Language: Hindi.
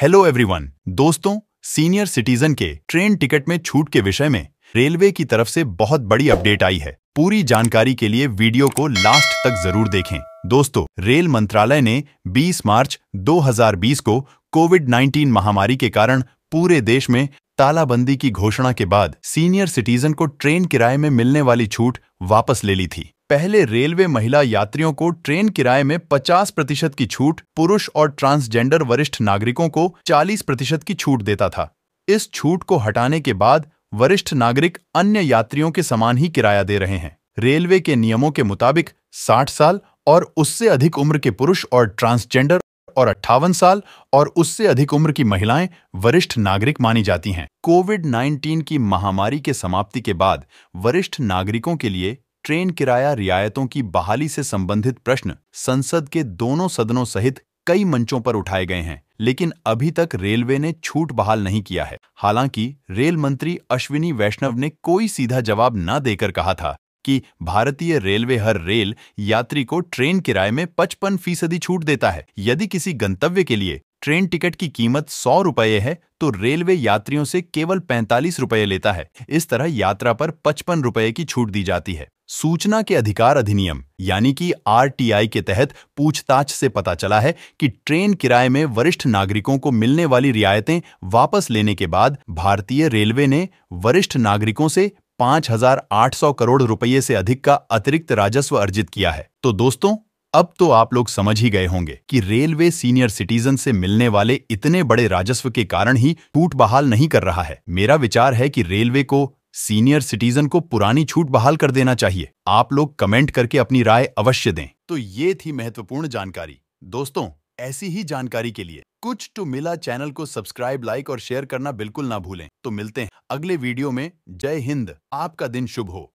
हेलो एवरीवन दोस्तों सीनियर सिटीजन के ट्रेन टिकट में छूट के विषय में रेलवे की तरफ से बहुत बड़ी अपडेट आई है पूरी जानकारी के लिए वीडियो को लास्ट तक जरूर देखें दोस्तों रेल मंत्रालय ने 20 मार्च 2020 को कोविड 19 महामारी के कारण पूरे देश में तालाबंदी की घोषणा के बाद सीनियर सिटीजन को ट्रेन किराए में मिलने वाली छूट वापस ले ली थी पहले रेलवे महिला यात्रियों को ट्रेन किराए में 50 प्रतिशत की छूट पुरुष और ट्रांसजेंडर वरिष्ठ नागरिकों को 40 प्रतिशत की छूट देता था इस छूट को हटाने के बाद वरिष्ठ नागरिक अन्य यात्रियों के समान ही किराया दे रहे हैं रेलवे के नियमों के मुताबिक 60 साल और उससे अधिक उम्र के पुरुष और ट्रांसजेंडर और अट्ठावन साल और उससे अधिक उम्र की महिलाएं वरिष्ठ नागरिक मानी जाती हैं कोविड 19 की महामारी के समाप्ति के बाद वरिष्ठ नागरिकों के लिए ट्रेन किराया रियायतों की बहाली से संबंधित प्रश्न संसद के दोनों सदनों सहित कई मंचों पर उठाए गए हैं लेकिन अभी तक रेलवे ने छूट बहाल नहीं किया है हालांकि रेल मंत्री अश्विनी वैष्णव ने कोई सीधा जवाब न देकर कहा था कि भारतीय रेलवे हर रेल यात्री को ट्रेन किराए में 55 फीसदी छूट देता है यदि किसी गंतव्य के लिए ट्रेन टिकट की कीमत सौ रुपये है तो रेलवे यात्रियों से केवल पैंतालीस रुपये लेता है इस तरह यात्रा पर पचपन रुपये की छूट दी जाती है सूचना के अधिकार अधिनियम यानी कि आरटीआई के तहत पूछताछ से पता चला है कि ट्रेन किराए में वरिष्ठ नागरिकों को मिलने वाली रियायतें वापस लेने के बाद भारतीय रेलवे ने वरिष्ठ नागरिकों से 5,800 करोड़ रुपये से अधिक का अतिरिक्त राजस्व अर्जित किया है तो दोस्तों अब तो आप लोग समझ ही गए होंगे कि रेलवे सीनियर सिटीजन से मिलने वाले इतने बड़े राजस्व के कारण ही टूट बहाल नहीं कर रहा है मेरा विचार है कि रेलवे को सीनियर सिटीजन को पुरानी छूट बहाल कर देना चाहिए आप लोग कमेंट करके अपनी राय अवश्य दें तो ये थी महत्वपूर्ण जानकारी दोस्तों ऐसी ही जानकारी के लिए कुछ टू मिला चैनल को सब्सक्राइब लाइक और शेयर करना बिल्कुल ना भूलें तो मिलते हैं अगले वीडियो में जय हिंद आपका दिन शुभ हो